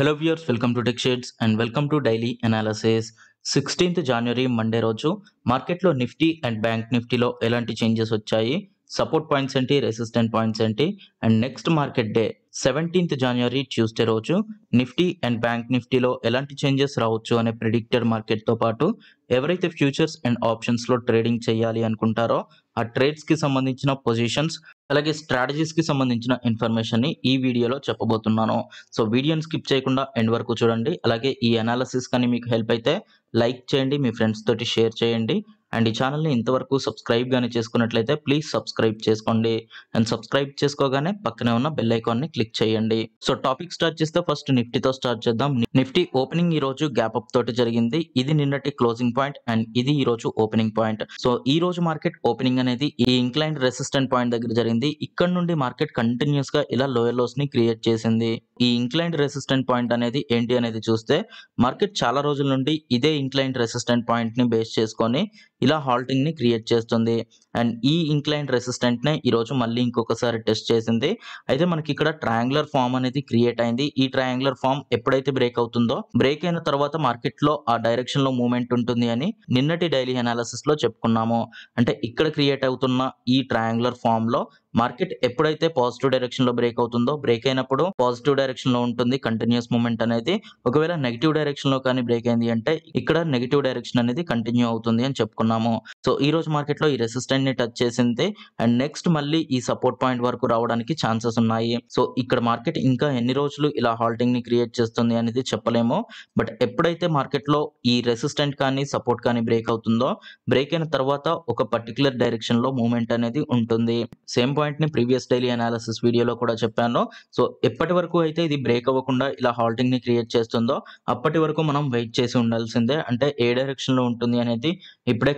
hello viewers welcome to tech shades and welcome to daily analysis sixteenth జనవరి Monday రోజు మార్కెట్లో Nifty and bank నిఫ్టీలో ఎలాంటి చేంజెస్ వచ్చాయి సపోర్ట్ పాయింట్స్ ఏంటి రెసిస్టెంట్ పాయింట్స్ ఏంటి and next market day seventeenth జనవరి ట్యూస్డే రోజు నిఫ్టీ అండ్ బ్యాంక్ నిఫ్టీలో ఎలాంటి చేంజెస్ రావచ్చు అనే ప్రిడిక్టెడ్ మార్కెట్తో పాటు ఎవరైతే ఫ్యూచర్స్ అండ్ ఆప్షన్స్లో ట్రేడింగ్ చేయాలి అనుకుంటారో ఆ ట్రేడ్స్కి సంబంధించిన పొజిషన్స్ అలాగే స్ట్రాటజీస్ కి సంబంధించిన ఇన్ఫర్మేషన్ ని ఈ వీడియోలో చెప్పబోతున్నాను సో వీడియోని స్కిప్ చేయకుండా ఎండ్ వరకు చూడండి అలాగే ఈ అనాలసిస్ కానీ మీకు హెల్ప్ అయితే లైక్ చేయండి మీ ఫ్రెండ్స్ తోటి షేర్ చేయండి అండ్ ఈ ఛానల్ని ఇంతవరకు సబ్స్క్రైబ్ కానీ చేసుకున్నట్లయితే ప్లీజ్ సబ్స్క్రైబ్ చేసుకోండి అండ్ సబ్స్క్రైబ్ చేసుకోగానే పక్కనే ఉన్న బెల్ ఐకాన్ని క్లిక్ చేయండి సో టాపిక్ స్టార్ట్ చేస్తే ఫస్ట్ నిఫ్టీతో స్టార్ట్ చేద్దాం నిఫ్టీ ఓపెనింగ్ ఈ రోజు గ్యాప్ అప్ తోటి జరిగింది ఇది నిన్నటి క్లోజింగ్ పాయింట్ అండ్ ఇది ఈ రోజు ఓపెనింగ్ పాయింట్ సో ఈ రోజు మార్కెట్ ఓపెనింగ్ అనేది ఈ ఇంక్లైన్ రెసిస్టెంట్ పాయింట్ దగ్గర జరిగింది ఇక్కడ నుండి మార్కెట్ కంటిన్యూస్ గా ఇలా లోయర్ లోస్ ని క్రియేట్ చేసింది ఈ ఇంక్లైన్ రెసిస్టెంట్ పాయింట్ అనేది ఏంటి అనేది చూస్తే మార్కెట్ చాలా రోజుల నుండి ఇదే ఇంక్లైన్ రెసిస్టెంట్ పాయింట్ ని బేస్ చేసుకొని ఇలా హాల్టింగ్ని క్రియేట్ చేస్తుంది అండ్ ఈ ఇంక్లైన్ రెసిస్టెంట్నే ఈరోజు మళ్ళీ ఇంకొకసారి టెస్ట్ చేసింది అయితే మనకి ఇక్కడ ట్రయాంగులర్ ఫామ్ అనేది క్రియేట్ అయింది ఈ ట్రయాంగులర్ ఫామ్ ఎప్పుడైతే బ్రేక్ అవుతుందో బ్రేక్ అయిన తర్వాత మార్కెట్లో ఆ డైరెక్షన్లో మూమెంట్ ఉంటుంది అని నిన్నటి డైలీ లో చెప్పుకున్నాము అంటే ఇక్కడ క్రియేట్ అవుతున్న ఈ ట్రయాంగులర్ లో మార్కెట్ ఎప్పుడైతే పాజిటివ్ డైరెక్షన్ లో బ్రేక్ అవుతుందో బ్రేక్ అయినప్పుడు పాజిటివ్ డైరెక్షన్ లో ఉంటుంది కంటిన్యూస్ మూమెంట్ అనేది ఒకవేళ నెగిటివ్ డైరెక్షన్ లో కానీ బ్రేక్ అయింది అంటే ఇక్కడ నెగిటివ్ డైరెక్షన్ అనేది కంటిన్యూ అవుతుంది అని చెప్పుకున్నాము సో ఈ రోజు మార్కెట్ లో ఈ రెసిస్టెంట్ ని టచ్ చేసింది అండ్ నెక్స్ట్ మళ్ళీ ఈ సపోర్ట్ పాయింట్ వరకు రావడానికి ఛాన్సెస్ ఉన్నాయి సో ఇక్కడ మార్కెట్ ఇంకా ఎన్ని రోజులు ఇలా హాల్టింగ్ ని క్రియేట్ చేస్తుంది అనేది చెప్పలేము బట్ ఎప్పుడైతే మార్కెట్ లో ఈ రెసిస్టెంట్ కానీ సపోర్ట్ కానీ బ్రేక్ అవుతుందో బ్రేక్ అయిన తర్వాత ఒక పర్టికులర్ డైరెక్షన్ లో మూమెంట్ అనేది ఉంటుంది సేమ్ పాయింట్ ని ప్రీవియస్ డైలీ అనాలిసిస్ వీడియోలో కూడా చెప్పాను సో ఎప్పటి వరకు అయితే ఇది బ్రేక్ అవ్వకుండా ఇలా హాల్టింగ్ ని క్రియేట్ చేస్తుందో అప్పటి వరకు మనం వెయిట్ చేసి ఉండాల్సిందే అంటే ఏ డైరెక్షన్ లో ఉంటుంది అనేది ఇప్పుడే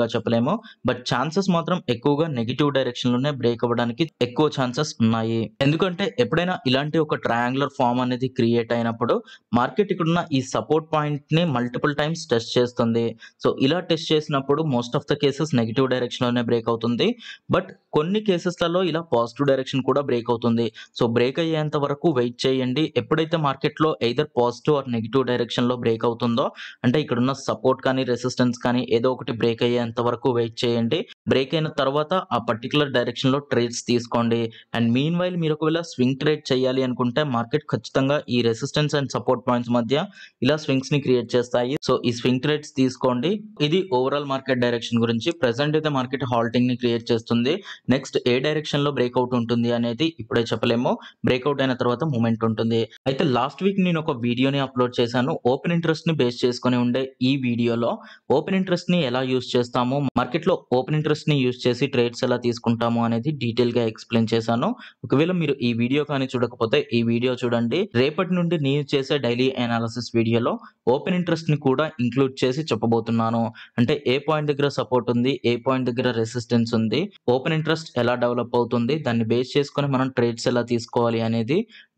గా చెప్పలేము బట్ ఛాన్సెస్ మాత్రం ఎక్కువగా నెగిటివ్ డైరెక్షన్ లోనే బ్రేక్ అవ్వడానికి ఎక్కువ ఛాన్సెస్ ఉన్నాయి ఎందుకంటే ఎప్పుడైనా ఇలాంటి ఒక ట్రయాంగులర్ ఫామ్ అనేది క్రియేట్ అయినప్పుడు మార్కెట్ ఇక్కడున్న ఈ సపోర్ట్ పాయింట్ ని మల్టిపుల్ టైమ్స్ టెస్ట్ చేస్తుంది సో ఇలా టెస్ట్ చేసినప్పుడు most of the cases negative direction లోనే బ్రేక్ అవుతుంది బట్ కొన్ని కేసెస్ రోజులలో ఇలా పాజిటివ్ డైరెక్షన్ కూడా బ్రేక్ అవుతుంది సో బ్రేక్ అయ్యేంత వరకు వెయిట్ చేయండి ఎప్పుడైతే మార్కెట్లో ఎయిదర్ పాజిటివ్ ఆర్ నెగిటివ్ డైరెక్షన్లో బ్రేక్ అవుతుందో అంటే ఇక్కడ ఉన్న సపోర్ట్ కానీ రెసిస్టెన్స్ కానీ ఏదో ఒకటి బ్రేక్ అయ్యేంత వరకు వెయిట్ చేయండి బ్రేక్ అయిన తర్వాత ఆ పర్టికులర్ డైరెక్షన్లో ట్రేడ్స్ తీసుకోండి అండ్ మీన్ వైల్ మీరు ఒకవేళ స్వింగ్ ట్రేడ్ చేయాలి అనుకుంటే మార్కెట్ ఖచ్చితంగా ఈ రెసిస్టెన్స్ అండ్ సపోర్ట్ పాయింట్స్ మధ్య ఇలా స్వింగ్స్ ని క్రియేట్ చేస్తాయి సో ఈ స్వింగ్ ట్రేడ్స్ తీసుకోండి ఇది ఓవరాల్ మార్కెట్ డైరెక్షన్ గురించి ప్రెసెంట్ అయితే మార్కెట్ హాల్టింగ్ ని క్రియేట్ చేస్తుంది నెక్స్ట్ ఏ డైరెక్షన్ లో బ్రేక్అవుట్ ఉంటుంది అనేది ఇప్పుడే చెప్పలేము బ్రేక్అవుట్ అయిన తర్వాత మూమెంట్ ఉంటుంది అయితే లాస్ట్ వీక్ నేను ఒక వీడియోని అప్లోడ్ చేశాను ఓపెన్ ఇంట్రెస్ట్ ని బేస్ చేసుకుని ఉండే ఈ వీడియోలో ఓపెన్ ఇంట్రెస్ట్ ని ఎలా యూజ్ చేస్తాము మార్కెట్లో ఓపెన్ ఇంట్రెస్ట్ ని యూజ్ చేసి ట్రేడ్స్ ఎలా తీసుకుంటాము అనేది డీటెయిల్ గా ఎక్స్ప్లెయిన్ చేశాను ఒకవేళ మీరు ఈ వీడియో కానీ చూడకపోతే ఈ వీడియో చూడండి రేపటి నుండి నేను చేసే డైలీ అనాలిసిస్ వీడియోలో ఓపెన్ ఇంట్రెస్ట్ ని కూడా ఇంక్లూడ్ చేసి చెప్పబోతున్నాను అంటే ఏ పాయింట్ దగ్గర సపోర్ట్ ఉంది ఏ పాయింట్ దగ్గర రెసిస్టెన్స్ ఉంది ఓపెన్ ఇంట్రెస్ట్ ఎలా డెవలప్ డెవలప్ అవుతుంది దాన్ని బేస్ చేసుకొని మనం ట్రేడ్స్ ఎలా తీసుకోవాలి అనేది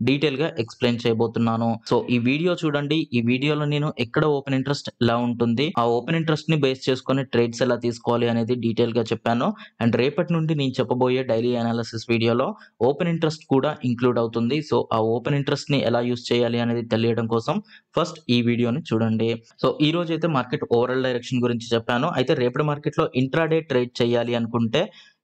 డీటెయిల్ గా ఎక్స్ప్లెయిన్ చేయబోతున్నాను సో ఈ వీడియో చూడండి ఈ వీడియోలో నేను ఎక్కడ ఓపెన్ ఇంట్రెస్ట్ ఎలా ఉంటుంది ఆ ఓపెన్ ఇంట్రెస్ట్ ని బేస్ చేసుకొని ట్రేడ్స్ ఎలా తీసుకోవాలి అనేది డీటెయిల్గా చెప్పాను అండ్ రేపటి నుండి నేను చెప్పబోయే డైలీ అనాలిసిస్ వీడియోలో ఓపెన్ ఇంట్రెస్ట్ కూడా ఇంక్లూడ్ అవుతుంది సో ఆ ఓపెన్ ఇంట్రెస్ట్ ని ఎలా యూస్ చేయాలి అనేది తెలియడం కోసం ఫస్ట్ ఈ వీడియోని చూడండి సో ఈ రోజు అయితే మార్కెట్ ఓవరాల్ డైరెక్షన్ గురించి చెప్పాను అయితే రేపటి మార్కెట్లో ఇంట్రాడే ట్రేడ్ చేయాలి అనుకుంటే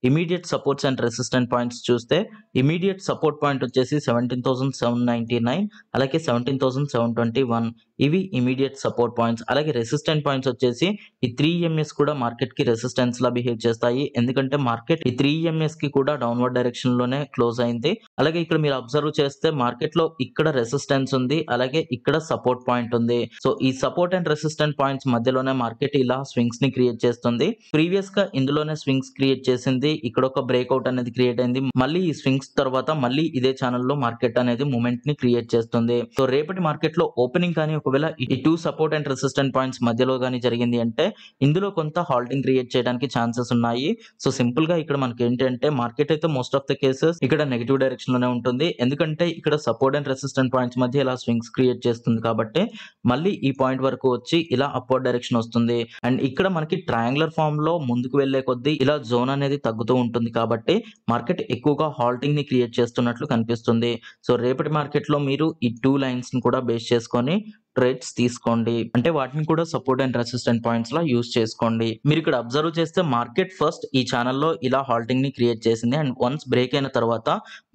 immediate supports and resistant points చూస్తే ఇమీడియట్ సపోర్ట్ పాయింట్ వచ్చేసి seventeen thousand seven ninety nine అలాగే seventeen thousand seven twenty one ఇవి ఇమీడియట్ సపోర్ట్ పాయింట్స్ అలాగే రెసిస్టెంట్ పాయింట్స్ వచ్చేసి ఈ త్రీ ఎంఎస్ కూడా మార్కెట్ కి రెసిస్టెన్స్ లా బిహేవ్ చేస్తాయి ఎందుకంటే మార్కెట్ ఈ త్రీ ఎంఎస్ కి కూడా డౌన్వర్డ్ డైరెక్షన్ లోనే క్లోజ్ అయింది అలాగే ఇక్కడ మీరు అబ్జర్వ్ చేస్తే మార్కెట్ లో ఇక్కడ రెసిస్టెన్స్ ఉంది అలాగే ఇక్కడ సపోర్ట్ పాయింట్ ఉంది సో ఈ సపోర్ట్ అండ్ రెసిస్టెంట్ పాయింట్స్ మధ్యలోనే మార్కెట్ ఇలా స్వింగ్స్ ని క్రియేట్ చేస్తుంది ప్రీవియస్ గా ఇందులోనే స్వింగ్స్ క్రియేట్ చేసింది ఇక్కడ ఒక బ్రేక్అవుట్ అనేది క్రియేట్ అయింది మళ్ళీ ఈ స్వింగ్స్ తర్వాత మళ్ళీ ఇదే ఛానల్లో మార్కెట్ అనేది మూమెంట్ ని క్రియేట్ చేస్తుంది సో రేపటి మార్కెట్ లో ఓపెనింగ్ కానీ ఒక ఒకవేళ ఈ two support and resistant points మధ్యలో కానీ జరిగింది అంటే ఇందులో కొంత హాల్టింగ్ క్రియేట్ చేయడానికి ఛాన్సెస్ ఉన్నాయి సో సింపుల్ గా ఇక్కడ మనకి ఏంటంటే మార్కెట్ అయితే మోస్ట్ ఆఫ్ ద కేసెస్ ఇక్కడ నెగిటివ్ డైరెక్షన్ లోనే ఉంటుంది ఎందుకంటే ఇక్కడ సపోర్ట్ అండ్ రెసిస్టెంట్ పాయింట్స్ మధ్య ఇలా స్వింగ్స్ క్రియేట్ చేస్తుంది కాబట్టి మళ్ళీ ఈ పాయింట్ వరకు వచ్చి ఇలా అప్వర్డ్ డైరెక్షన్ వస్తుంది అండ్ ఇక్కడ మనకి ట్రయాంగులర్ ఫామ్ లో ముందుకు వెళ్లే కొద్దీ ఇలా జోన్ అనేది తగ్గుతూ ఉంటుంది కాబట్టి మార్కెట్ ఎక్కువగా హాల్టింగ్ ని క్రియేట్ చేస్తున్నట్లు కనిపిస్తుంది సో రేపటి మార్కెట్ లో మీరు ఈ టూ లైన్స్ ని కూడా బేస్ చేసుకొని ట్రేడ్స్ తీసుకోండి అంటే వాటిని కూడా సపోర్ట్ అండ్ రెసిస్టెంట్ పాయింట్స్ లా యూస్ చేసుకోండి మీరు ఇక్కడ అబ్జర్వ్ చేస్తే మార్కెట్ ఫస్ట్ ఈ ఛానల్లో ఇలా హాల్టింగ్ ని క్రియేట్ చేసింది అండ్ వన్స్ బ్రేక్ అయిన తర్వాత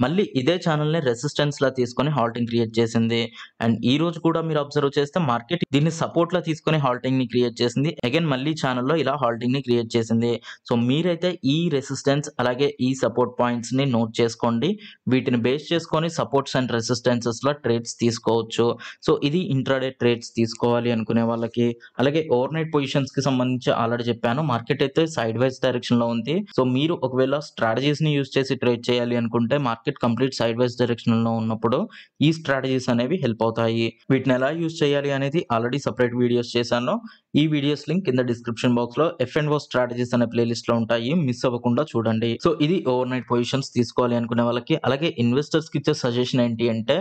మళ్ళీ ఇదే ఛానల్ ని రెసిస్టెన్స్ లా తీసుకొని హాల్టింగ్ క్రియేట్ చేసింది అండ్ ఈ రోజు కూడా మీరు అబ్జర్వ్ చేస్తే మార్కెట్ దీన్ని సపోర్ట్ లా తీసుకొని హాల్టింగ్ ని క్రియేట్ చేసింది అగైన్ మళ్ళీ ఛానల్లో ఇలా హాల్టింగ్ ని క్రియేట్ చేసింది సో మీరైతే ఈ రెసిస్టెన్స్ అలాగే ఈ సపోర్ట్ పాయింట్స్ ని నోట్ చేసుకోండి వీటిని బేస్ చేసుకొని సపోర్ట్స్ అండ్ రెసిస్టెన్సెస్ లో ట్రేడ్స్ తీసుకోవచ్చు సో ఇది ఇంట్రాడే ట్రేడ్స్ తీసుకోవాలి అనుకునే వాళ్ళకి అలాగే ఓవర్ నైట్ పొజిషన్స్ కి సంబంధించి ఆల్రెడీ చెప్పాను మార్కెట్ అయితే సైడ్ వైజ్ డైరెక్షన్ లో ఉంది సో మీరు ఒకవేళ స్ట్రాటజీస్ ని యూస్ చేసి ట్రేడ్ చేయాలి అనుకుంటే market complete sidewise direction లో ఉన్నప్పుడు ఈ స్ట్రాటజీస్ అనేవి హెల్ప్ అవుతాయి వీటిని ఎలా యూస్ చేయాలి అనేది ఆల్రెడీ సపరేట్ వీడియోస్ చేశాను ఈ వీడియోస్ లింక్ కింద డిస్క్రిప్షన్ బాక్స్ లో ఎఫ్ అండ్ ఓ స్ట్రాటజీస్ అనే ప్లేలిస్ట్ లో ఉంటాయి మిస్ అవ్వకుండా చూడండి సో ఇది ఓవర్ నైట్ పొజిషన్స్ తీసుకోవాలి అనుకునే వాళ్ళకి అలాగే ఇన్వెస్టర్స్ కి ఇచ్చే సజెషన్ ఏంటి అంటే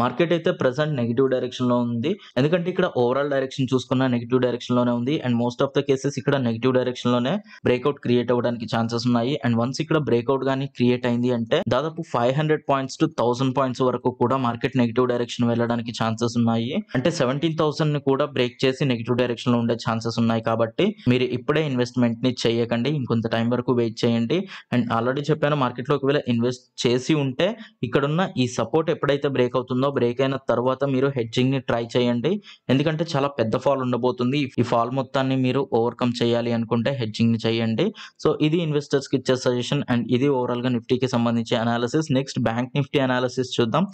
మార్కెట్ అయితే ప్రెసెంట్ నెగిటివ్ డైరెక్షన్ లో ఉంది ఎందుకంటే ఇక్కడ ఓవరాల్ డైరెక్షన్ చూసుకున్న నెగిటివ్ డైరెక్షన్ లోనే ఉంది and most of the cases ఇక్కడ నెగిటివ్ డైరెక్షన్ లోనే బ్రేక్అవుట్ క్రియేట్ అవ్వడానికి ఛాన్సెస్ ఉన్నాయి అండ్ వన్స్ ఇక్కడ బ్రేక్అవుట్ కానీ క్రియేట్ అయింది అంటే దాదాపు five hundred points to thousand points వరకు కూడా మార్కెట్ నెగిటివ్ డైరెక్షన్ వెళ్ళడానికి ఛాన్సెస్ ఉన్నాయి అంటే సెవెంటీన్ థౌసండ్ ని కూడా బ్రేక్ చేసి నెగిటివ్ డైరెక్షన్ లో ఉండే ఛాన్సెస్ ఉన్నాయి కాబట్టి మీరు ఇప్పుడే ఇన్వెస్ట్మెంట్ ని చేయకండి ఇంకొంత టైం వరకు వెయిట్ చేయండి అండ్ ఆల్రెడీ చెప్పాను మార్కెట్లో ఒకవేళ ఇన్వెస్ట్ చేసి ఉంటే ఇక్కడున్న ఈ సపోర్ట్ ఎప్పుడైతే బ్రేక్ అవుతుందో బ్రేక్ అయిన తర్వాత మీరు హెడ్జింగ్ ని ట్రై చేయండి ఎందుకంటే చాలా పెద్ద ఫాల్ ఉండబోతుంది ఈ ఫాల్ మొత్తాన్ని మీరు ఓవర్కమ్ చేయాలి అనుకుంటే హెడ్జింగ్ ని చేయండి సో ఇది ఇన్వెస్టర్స్ కి ఇచ్చే సజెషన్ అండ్ ఇది ఓవరాల్ గా నిఫ్టీకి సంబంధించి analysis next bank Nifty analysis చూద్దాం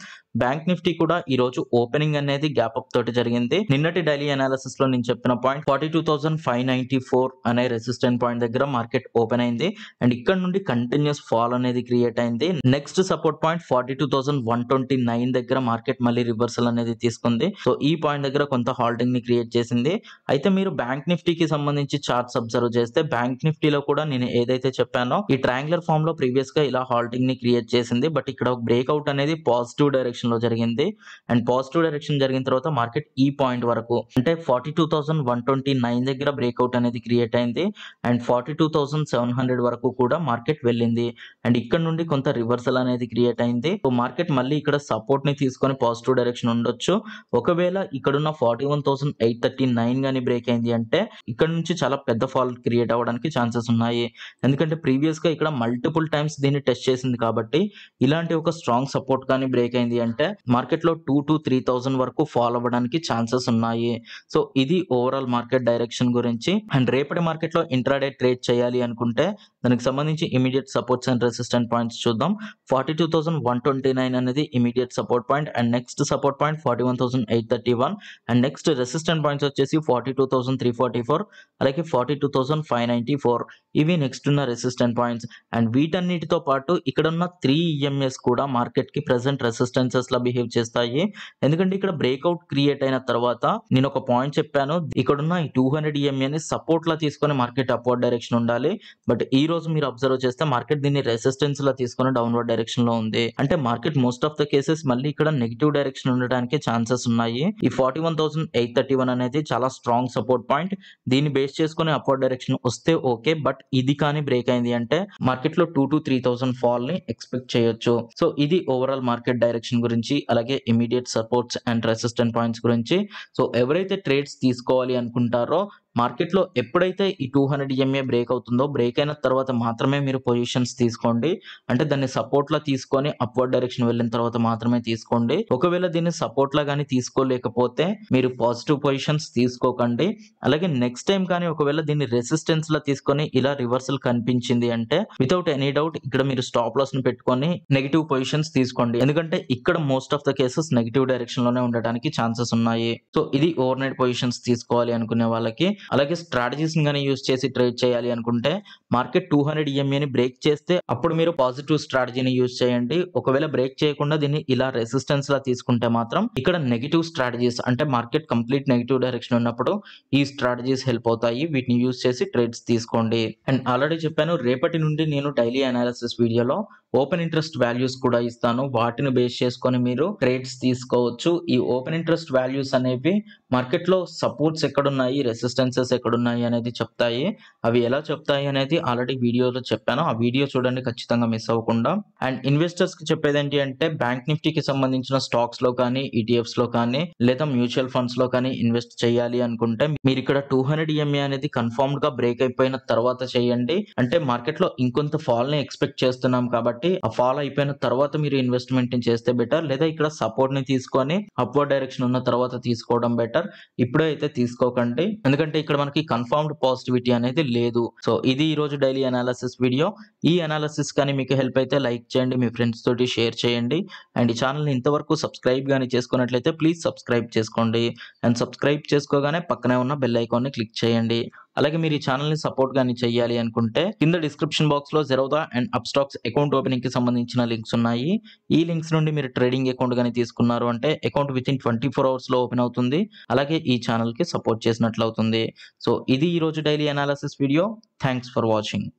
బ్యాంక్ నిఫ్టీ కూడా ఈ రోజు ఓపెనింగ్ అనేది గ్యాప్ అప్ తోటి జరిగింది నిన్నటి డైలీ అనాలిసిస్ లో నేను చెప్పిన point forty two thousand five ninety four అనే రెసిస్టెంట్ పాయింట్ దగ్గర మార్కెట్ ఓపెన్ అయింది అండ్ ఇక్కడ నుండి కంటిన్యూస్ ఫాల్ అనేది క్రియేట్ అయింది next support point forty two thousand one twenty nine దగ్గర మార్కెట్ మళ్ళీ రివర్సల్ అనేది తీసుకుంది సో ఈ పాయింట్ దగ్గర కొంత హాల్టింగ్ ని క్రియేట్ చేసింది అయితే మీరు బ్యాంక్ నిఫ్టీకి సంబంధించి చార్ట్స్ అబ్జర్వ్ చేస్తే బ్యాంక్ నిఫ్టీలో కూడా నేను ఏదైతే చెప్పానో ఈ ట్రాంగులర్ ఫామ్ లో ప్రీవియస్ గా ఇలా హాల్టింగ్ ని క్రియేట్ చేసింది బట్ ఇక్కడ ఒక బ్రేక్అవుట్ అనేది పాజిటివ్ డైరెక్షన్ లో జరిగింది అండ్ పాజిటివ్ డైరెక్షన్ జరిగిన తర్వాత మార్కెట్ ఈ పాయింట్ వరకు అంటే forty two thousand one twenty twenty nine దగ్గర బ్రేక్అవుట్ అనేది క్రియేట్ అయింది and forty two thousand seven hundred వరకు కూడా మార్కెట్ వెళ్ళింది అండ్ ఇక్కడ నుండి కొంత రివర్సల్ అనేది క్రియేట్ అయింది సో మార్కెట్ మళ్ళీ ఇక్కడ సపోర్ట్ ని తీసుకొని పాజిటివ్ డైరెక్షన్ ఉండొచ్చు ఒకవేళ ఇక్కడున్న forty one thousand eight thirty nine కానీ బ్రేక్ అయింది అంటే ఇక్కడ నుంచి చాలా పెద్ద ఫాల్ క్రియేట్ అవ్వడానికి ఛాన్సెస్ ఉన్నాయి ఎందుకంటే ప్రీవియస్ గా ఇక్కడ మల్టిపుల్ టైమ్స్ దీన్ని టెస్ట్ చేసింది కాబట్టి ఇలాంటి ఒక స్ట్రాంగ్ సపోర్ట్ కానీ బ్రేక్ అయింది అంటే మార్కెట్ లో టూ టు త్రీ థౌసండ్ వరకు ఫాల్ అవ్వడానికి ఛాన్సెస్ ఉన్నాయి సో ఇది ఓవరాల్ మార్కెట్ మార్కెట్ డైరెక్షన్ గురించి అండ్ రేపటి మార్కెట్లో ఇంట్రాడే ట్రేడ్ చేయాలి అనుకుంటే దానికి సంబంధించి immediate supports and resistant points చూద్దాం forty two thousand one twenty nine అనేది immediate support point and next support point forty one thousand eight thirty one and next resistant points వచ్చేసి forty two thousand three forty four అలాగే forty two thousand five ninety four ఇవి next ఉన్న resistant points and వీటన్నిటితో పాటు ఇక్కడ ఉన్న three EMAs e కూడా market కి ప్రెసెంట్ రెసిస్టెన్సెస్ లా బిహేవ్ చేస్తాయి ఎందుకంటే ఇక్కడ బ్రేక్అవుట్ క్రియేట్ అయిన తర్వాత నేను ఒక పాయింట్ చెప్పాను ఉన్న ఈ టూ హండ్రెడ్ సపోర్ట్ లా తీసుకొని మార్కెట్ అప్వర్డ్ డైరెక్షన్ ఉండాలి బట్ ఈ రోజు మీరు అబ్జర్వ్ చేస్తే మార్కెట్ దీన్ని రెసిస్టెన్స్ లా తీసుకుని డౌన్వర్డ్ డైరెక్షన్ లో ఉంది అంటే market most of the cases మళ్ళీ ఇక్కడ నెగిటివ్ డైరెక్షన్ ఉండడానికి ఛాన్సెస్ ఉన్నాయి ఈ forty one thousand eight thirty one అనేది చాలా స్ట్రాంగ్ సపోర్ట్ పాయింట్ దీన్ని బేస్ చేసుకుని అప్వర్డ్ డైరెక్షన్ వస్తే ఓకే బట్ ఇది కానీ బ్రేక్ అయింది అంటే మార్కెట్ లో two to three thousand fall ని ఎక్స్పెక్ట్ చేయొచ్చు సో ఇది ఓవరాల్ మార్కెట్ డైరెక్షన్ గురించి అలాగే immediate supports and resistant points గురించి సో ఎవరైతే ట్రేడ్స్ తీసుకోవాలి అనుకుంటారో మార్కెట్లో ఎప్పుడైతే ఈ టూ హండ్రెడ్ ఎంఏ బ్రేక్ అవుతుందో బ్రేక్ అయిన తర్వాత మాత్రమే మీరు పొజిషన్స్ తీసుకోండి అంటే దాన్ని సపోర్ట్లా తీసుకొని అప్వర్డ్ డైరెక్షన్ వెళ్ళిన తర్వాత మాత్రమే తీసుకోండి ఒకవేళ దీన్ని సపోర్ట్లా కానీ తీసుకోలేకపోతే మీరు పాజిటివ్ పొజిషన్స్ తీసుకోకండి అలాగే నెక్స్ట్ టైం కానీ ఒకవేళ దీన్ని రెసిస్టెన్స్ లా తీసుకొని ఇలా రివర్సల్ కనిపించింది అంటే వితౌట్ ఎనీ డౌట్ ఇక్కడ మీరు స్టాప్ లాస్ ని పెట్టుకొని నెగిటివ్ పొజిషన్స్ తీసుకోండి ఎందుకంటే ఇక్కడ most of the cases negative direction లోనే ఉండడానికి ఛాన్సెస్ ఉన్నాయి సో ఇది ఓవర్ నైట్ పొజిషన్స్ తీసుకోవాలి అనుకునే వాళ్ళకి అలాగే స్ట్రాటజీస్ కానీ యూస్ చేసి ట్రేడ్ చేయాలి అనుకుంటే మార్కెట్ టూ హండ్రెడ్ ఈఎంఏని బ్రేక్ చేస్తే అప్పుడు మీరు పాజిటివ్ స్ట్రాటజీని యూస్ చేయండి ఒకవేళ బ్రేక్ చేయకుండా దీన్ని ఇలా రెసిస్టెన్స్ లా తీసుకుంటే మాత్రం ఇక్కడ నెగిటివ్ స్ట్రాటజీస్ అంటే మార్కెట్ కంప్లీట్ నెగిటివ్ డైరెక్షన్ ఉన్నప్పుడు ఈ స్ట్రాటజీస్ హెల్ప్ అవుతాయి వీటిని యూస్ చేసి ట్రేడ్స్ తీసుకోండి అండ్ ఆల్రెడీ చెప్పాను రేపటి నుండి నేను డైలీ అనాలిసిస్ వీడియోలో ఓపెన్ ఇంట్రెస్ట్ వాల్యూస్ కూడా ఇస్తాను వాటిని బేస్ చేసుకొని మీరు ట్రేడ్స్ తీసుకోవచ్చు ఈ ఓపెన్ ఇంట్రెస్ట్ వాల్యూస్ అనేవి మార్కెట్లో సపోర్ట్స్ ఎక్కడున్నాయి రెసిస్టెన్సెస్ ఎక్కడున్నాయి అనేది చెప్తాయి అవి ఎలా చెప్తాయి అనేది ఆల్రెడీ వీడియోలో చెప్పాను ఆ వీడియో చూడండి ఖచ్చితంగా మిస్ అవ్వకుండా అండ్ కి చెప్పేది ఏంటి అంటే బ్యాంక్ నిఫ్టీకి సంబంధించిన స్టాక్స్ లో కానీ e లో కానీ లేదా మ్యూచువల్ ఫండ్స్ లో కానీ ఇన్వెస్ట్ చేయాలి అనుకుంటే మీరు ఇక్కడ టూ హండ్రెడ్ ఈఎంఏ e అనేది గా బ్రేక్ అయిపోయిన తర్వాత చేయండి అంటే మార్కెట్లో ఇంకొంత ని ఎక్స్పెక్ట్ చేస్తున్నాం కాబట్టి కాబట్టి ఆ ఫాలో అయిపోయిన తర్వాత మీరు ఇన్వెస్ట్మెంట్ చేస్తే బెటర్ లేదా ఇక్కడ సపోర్ట్ ని తీసుకొని అప్వర్డ్ డైరెక్షన్ ఉన్న తర్వాత తీసుకోవడం బెటర్ ఇప్పుడే అయితే తీసుకోకండి ఎందుకంటే ఇక్కడ మనకి కన్ఫర్మ్డ్ పాజిటివిటీ అనేది లేదు సో ఇది ఈ రోజు డైలీ అనాలిసిస్ వీడియో ఈ అనాలిసిస్ కానీ మీకు హెల్ప్ అయితే లైక్ చేయండి మీ ఫ్రెండ్స్ తోటి షేర్ చేయండి అండ్ ఈ ఛానల్ని ఇంతవరకు సబ్స్క్రైబ్ కానీ చేసుకున్నట్లయితే ప్లీజ్ సబ్స్క్రైబ్ చేసుకోండి అండ్ సబ్స్క్రైబ్ చేసుకోగానే పక్కనే ఉన్న బెల్ ఐకాన్ని క్లిక్ చేయండి అలాగే మీరు ఈ ఛానల్ ని సపోర్ట్ కానీ చేయాలి అనుకుంటే కింద డిస్క్రిప్షన్ బాక్స్ లో జెరోదా అండ్ అప్స్టాక్స్ అకౌంట్ కి సంబంధించిన లింక్స్ ఉన్నాయి ఈ లింక్స్ నుండి మీరు ట్రేడింగ్ అకౌంట్ కానీ తీసుకున్నారు అంటే account within twenty four లో ఓపెన్ అవుతుంది అలాగే ఈ కి సపోర్ట్ చేసినట్లు అవుతుంది సో ఇది ఈ రోజు daily analysis video thanks for watching